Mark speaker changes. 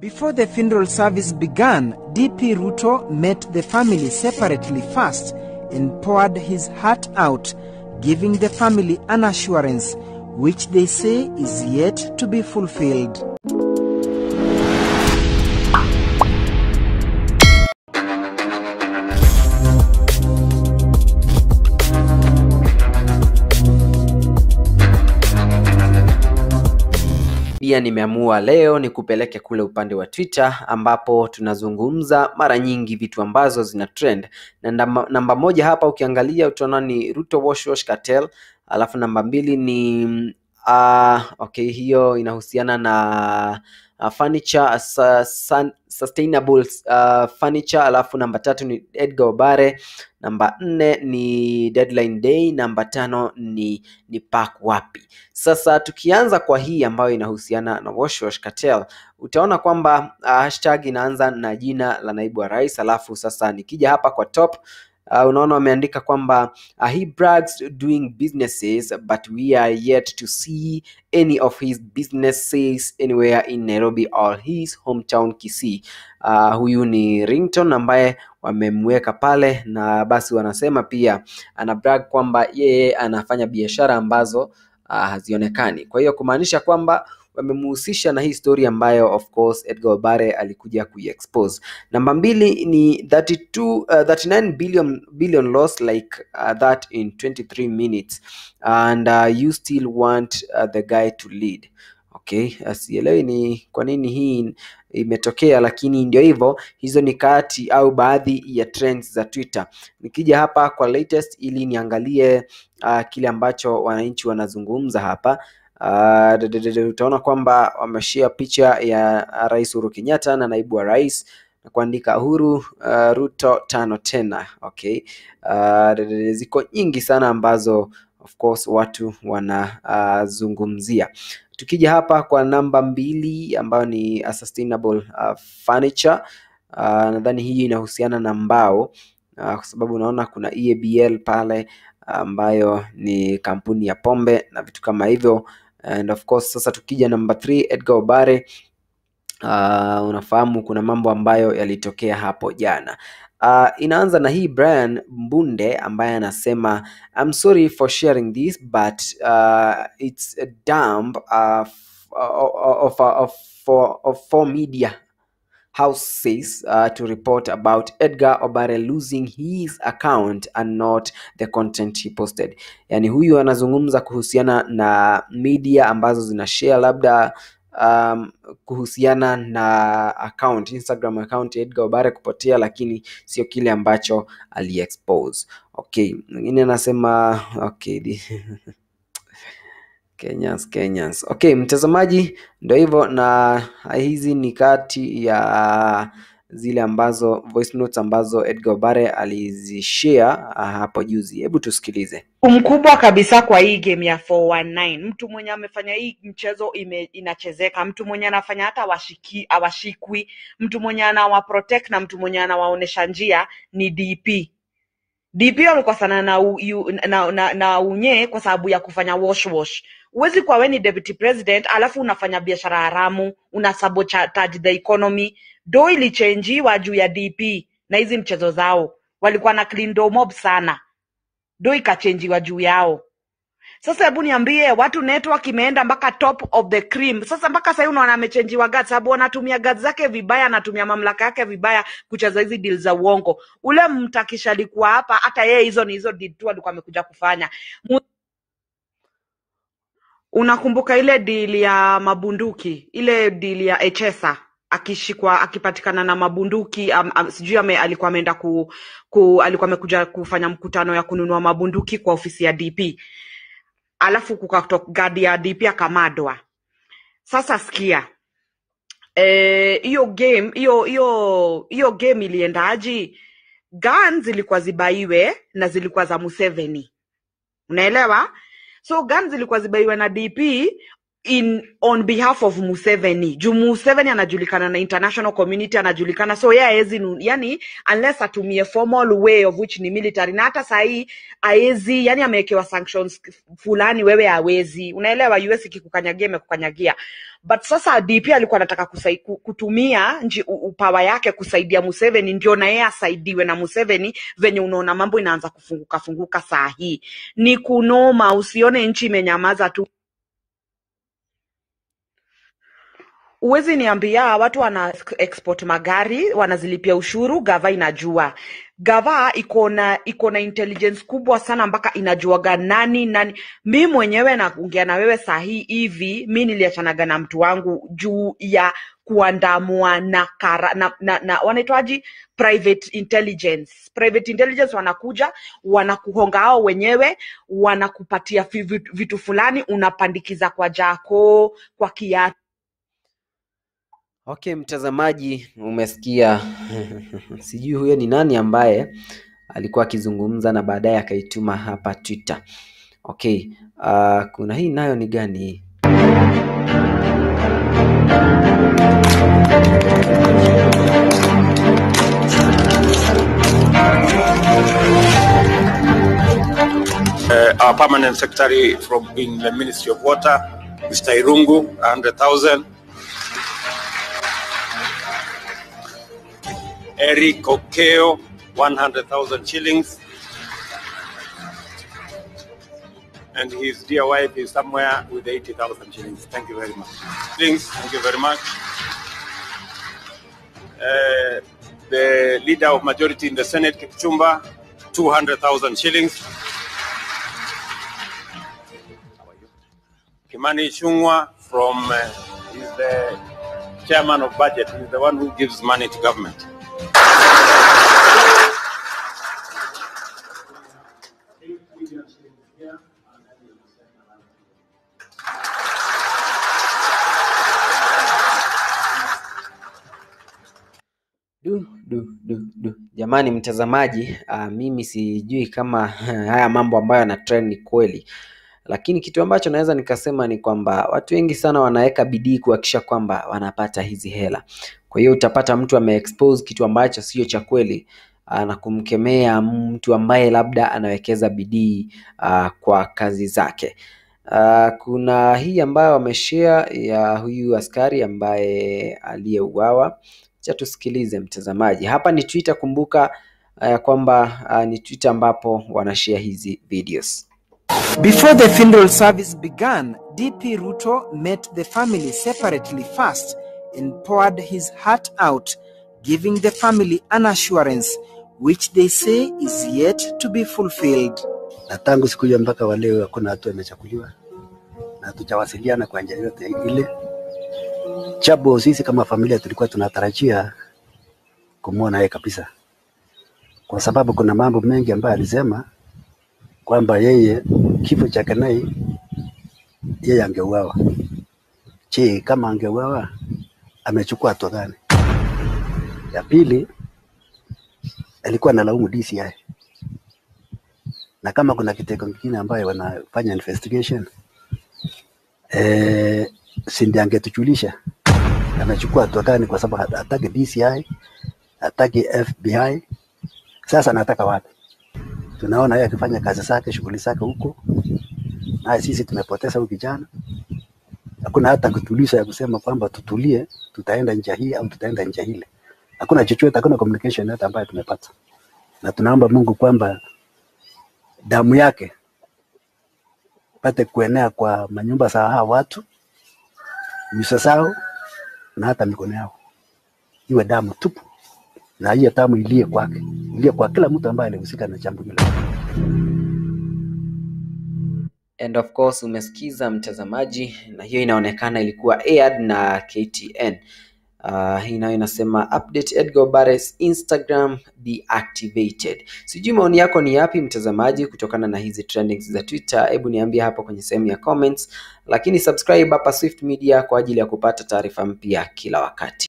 Speaker 1: Before the funeral service began, DP Ruto met the family separately first and poured his heart out, giving the family an assurance which they say is yet to be fulfilled. pia nimeamua leo ni kupeleke kule upande wa Twitter ambapo tunazungumza mara nyingi vitu ambazo zina trend na namba, moja hapa ukiangalia utaona ni Ruto wash wash cartel, alafu namba mbili ni uh, okay, hiyo inahusiana na uh, furniture uh, sun, sustainable uh, furniture. Alafu namba tatu ni Edgar Obare, namba nne ni deadline day, namba tano ni, ni park wapi. Sasa tukianza kwa hii ambayo inahusiana na Wash Wash Cartel utaona kwamba uh, hashtag inaanza na jina la naibu wa rais, alafu sasa nikija hapa kwa top Uh, unaona wameandika kwamba uh, he brags doing businesses but we are yet to see any of his businesses anywhere in Nairobi or his hometown Kisii. Uh, huyu ni Rington ambaye wamemweka pale na basi wanasema pia ana brag kwamba yeye anafanya biashara ambazo uh, hazionekani. Kwa hiyo kumaanisha kwamba wamemuhusisha na hii story ambayo of course Edgar Obare alikuja kuiexpose. Namba mbili ni 32, uh, 39 billion, billion loss like uh, that in 23 minutes and uh, you still want uh, the guy to lead. Okay, uh, sielewi ni kwa nini hii imetokea lakini ndio hivyo. Hizo ni kati au baadhi ya trends za Twitter. Nikija hapa kwa latest ili niangalie uh, kile ambacho wananchi wanazungumza hapa Ah, utaona kwamba wameshia picha ya Rais Uhuru Kenyatta na naibu wa rais na kuandika Uhuru ah, Ruto tano tena. Okay, ah, ziko nyingi sana ambazo of course watu wanazungumzia. Tukija hapa kwa namba mbili ambayo ni sustainable furniture nadhani hii inahusiana na mbao kwa sababu unaona kuna EABL pale ambayo ni kampuni ya pombe na vitu kama hivyo and of course sasa tukija namba 3 Edgar Obare uh, unafahamu kuna mambo ambayo yalitokea hapo jana Uh, inaanza na hii Brian Mbunde ambaye anasema I'm sorry for sharing this but uh, it's a dump uh, uh, uh of, of, uh, of, of, for, of, for media House says uh, to report about Edgar Obare losing his account and not the content he posted. Yani huyu anazungumza kuhusiana na media ambazo zina share labda um, kuhusiana na account Instagram account Edgar Obare kupotea, lakini sio kile ambacho aliexpose. Okay, mwingine anasema okay Kenyans, Kenyans. Okay, mtazamaji, ndio hivyo, na hizi ni kati ya zile ambazo voice notes ambazo Edgar Obare alizishare ah, hapo juzi. Hebu tusikilize.
Speaker 2: Mkubwa kabisa kwa hii game ya 419, mtu mwenye amefanya hii mchezo ime, inachezeka, mtu mwenye anafanya hata washiki awashikwi, mtu mwenye anawa protect na mtu mwenye anawaonesha njia ni DP. DP na, na, na, na, na unye kwa sababu ya kufanya wash wash Huwezi kuwa we ni deputy president alafu unafanya biashara haramu, una sabotage the economy. Do ilichenjiwa juu ya DP na hizi mchezo zao, walikuwa na clean do mob sana, do ikachenjiwa juu yao. Sasa hebu niambie, watu network imeenda mpaka top of the cream. Sasa mpaka sasa unaona amechenjiwa gad sababu anatumia gad zake vibaya, anatumia mamlaka yake vibaya kucheza hizi deal za uongo. Ule mtakisha alikuwa hapa, hata yeye hizo ni hizo deal tu alikuwa amekuja kufanya Mut- Unakumbuka ile dili ya mabunduki ile dili ya Echesa akishikwa akipatikana na mabunduki um, um, sijui ame, alikuwa ameenda ku, ku, alikuwa amekuja kufanya mkutano ya kununua mabunduki kwa ofisi ya DP alafu gadi ya DP akamadwa. Sasa sikia eh, hiyo e, game hiyo hiyo hiyo game iliendaji? gan zilikuwa zibaiwe na zilikuwa za Museveni, unaelewa so guns zilikuwa zibaiwa na DP in on behalf of Museveni juu Museveni anajulikana na international community anajulikana, so yeye haezi nu- yani, unless atumie formal way of which ni military, na hata sahii haezi yani, amewekewa sanctions fulani, wewe hawezi, unaelewa, US ikikukanyagia imekukanyagia. But sasa DP alikuwa anataka kutumia nji, upawa yake kusaidia Museveni, ndio na yeye asaidiwe na Museveni. Venye unaona mambo inaanza kufunguka funguka saa hii, ni kunoma, usione nchi imenyamaza tu. Uwezi niambia watu wana export magari wanazilipia ushuru, gava inajua. Gava iko na intelligence kubwa sana, mpaka inajuaga nani nani. Mi mwenyewe naongea na wewe sahii hivi, mi niliachanaga na mtu wangu juu ya kuandamwa na, kara, na, na, na wanaitwaji private intelligence. Private intelligence wanakuja wanakuhonga hao wenyewe, wanakupatia vitu fulani, unapandikiza kwa jako kwa kiatu
Speaker 1: Okay, mtazamaji umesikia sijui huyo ni nani ambaye alikuwa akizungumza na baadaye akaituma hapa Twitter. Okay, uh, kuna hii nayo ni gani
Speaker 3: Uh, our permanent secretary from in the Ministry of Water, Mr. Irungu, 100,000 Eric Okeo, 100,000 shillings. And his dear wife is somewhere with 80,000 shillings. Thank you very much. Shillings, thank you very much. Uh, the leader of majority in the Senate, Kipchumba, 200,000 shillings. Kimani Chungwa from, uh, the chairman of budget, he's the one who gives money to government.
Speaker 1: Du, du, du. Jamani mtazamaji, uh, mimi sijui kama haya mambo ambayo yana trend ni kweli, lakini kitu ambacho naweza nikasema ni kwamba watu wengi sana wanaweka bidii kuhakikisha kwamba wanapata hizi hela. Kwa hiyo utapata mtu ameexpose kitu ambacho sio cha kweli ah, na kumkemea mtu ambaye labda anawekeza bidii uh, kwa kazi zake. Uh, kuna hii ambayo wameshare ya huyu askari ambaye aliyeuawa cha tusikilize mtazamaji. Hapa ni Twitter, kumbuka ya uh, eh, kwamba uh, ni Twitter ambapo wanashare hizi videos. Before the funeral service began, DP Ruto met the family separately first and poured his heart out, giving the family an assurance which they say
Speaker 3: is yet to be fulfilled. Na tangu siku hiyo mpaka wa leo hakuna hatua imechukuliwa na hatujawasiliana kwa njia yote ile. Chabo, sisi kama familia tulikuwa tunatarajia kumwona yeye kabisa, kwa sababu kuna mambo mengi ambayo alisema kwamba yeye kifo cha Kanai yeye angeuawa. Je, kama angeuawa amechukua hatua gani? Ya pili, alikuwa analaumu DCI, na kama kuna kitengo kingine ambayo wanafanya investigation eh, si ndiye angetujulisha amechukua hatua gani, kwa sababu hataki DCI, hataki FBI. Sasa anataka wapi? Tunaona yeye akifanya kazi zake, shughuli zake huko, na sisi tumepoteza huyu kijana. Hakuna hata kutuliza ya kusema kwamba tutulie, tutaenda njia hii au tutaenda njia ile. Hakuna chochote, hakuna communication hata ambayo tumepata, na tunaomba Mungu kwamba damu yake pate kuenea kwa manyumba za hawa watu nyuso zao na hata mikono yao iwe damu tupu, na hiyo damu ilie kwake, ilie kwa kila mtu ambaye alihusika na jambo hilo. And of course
Speaker 1: umesikiza mtazamaji, na hiyo inaonekana ilikuwa aired na KTN. Uh, ah, inayo inasema update Edgar Barres Instagram deactivated. Sijui maoni yako ni yapi mtazamaji, kutokana na hizi trendings za Twitter? Hebu niambie hapo kwenye sehemu ya comments, lakini subscribe hapa Swift Media kwa ajili ya kupata taarifa mpya kila wakati.